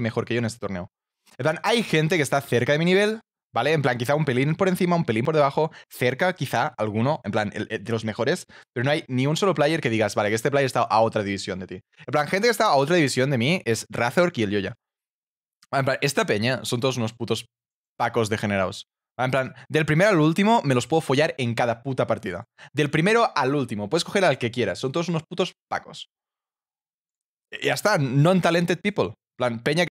mejor que yo en este torneo. En plan, hay gente que está cerca de mi nivel, ¿vale? En plan, quizá un pelín por encima, un pelín por debajo, cerca quizá alguno, en plan, de los mejores, pero no hay ni un solo player que digas, vale, que este player está a otra división de ti. En plan, gente que está a otra división de mí es Razor y el Yoya. En plan, esta peña son todos unos putos pacos degenerados. En plan, del primero al último me los puedo follar en cada puta partida. Del primero al último, puedes coger al que quieras, son todos unos putos pacos. Y ya está, non-talented people. plan, peña